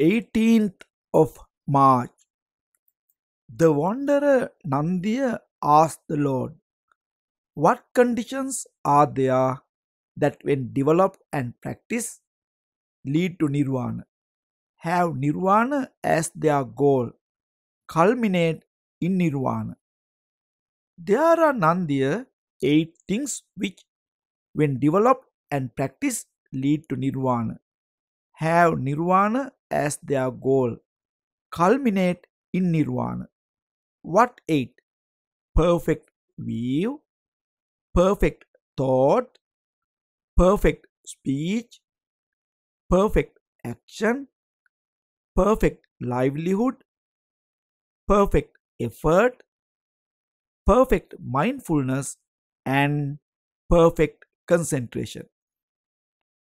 18th of March. The wanderer Nandya asked the Lord, What conditions are there that, when developed and practiced, lead to nirvana? Have nirvana as their goal, culminate in nirvana. There are Nandya eight things which, when developed and practiced, lead to nirvana. Have nirvana as their goal culminate in nirvana. What 8? Perfect view, perfect thought, perfect speech, perfect action, perfect livelihood, perfect effort, perfect mindfulness, and perfect concentration.